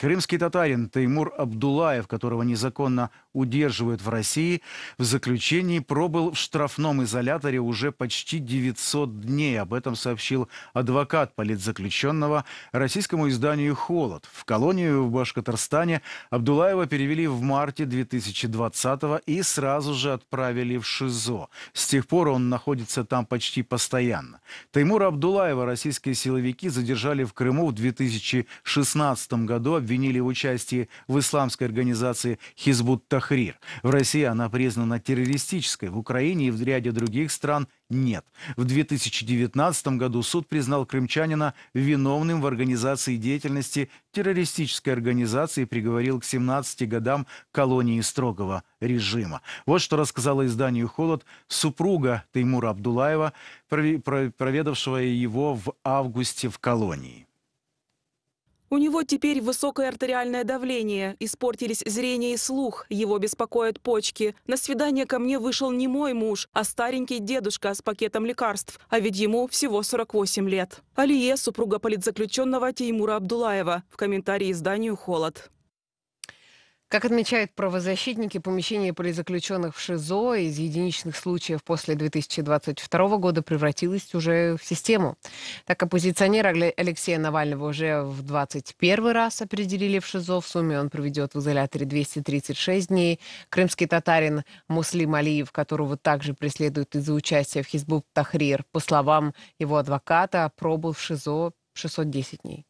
Крымский татарин Таймур Абдулаев, которого незаконно удерживают в России, в заключении пробыл в штрафном изоляторе уже почти 900 дней. Об этом сообщил адвокат политзаключенного российскому изданию «Холод». В колонию в Башкортостане Абдулаева перевели в марте 2020 и сразу же отправили в ШИЗО. С тех пор он находится там почти постоянно. Таймура Абдулаева российские силовики задержали в Крыму в 2016 году, обвинили в участии в исламской организации Хизбут Тахрир. В России она признана террористической, в Украине и в ряде других стран нет. В 2019 году суд признал крымчанина виновным в организации деятельности террористической организации и приговорил к 17 годам колонии строгого режима. Вот что рассказала изданию «Холод» супруга Таймура Абдулаева, проведавшего его в августе в колонии. У него теперь высокое артериальное давление, испортились зрение и слух, его беспокоят почки. На свидание ко мне вышел не мой муж, а старенький дедушка с пакетом лекарств, а ведь ему всего 48 лет. Алие, супруга политзаключенного Теймура Абдулаева, в комментарии изданию «Холод». Как отмечают правозащитники, помещение политзаключенных в ШИЗО из единичных случаев после 2022 года превратилось уже в систему. Так, оппозиционера Алексея Навального уже в 21 раз определили в ШИЗО. В сумме он проведет в изоляторе 236 дней. Крымский татарин Муслим Алиев, которого также преследуют из-за участия в Хизбуб Тахрир, по словам его адвоката, пробыл в ШИЗО 610 дней.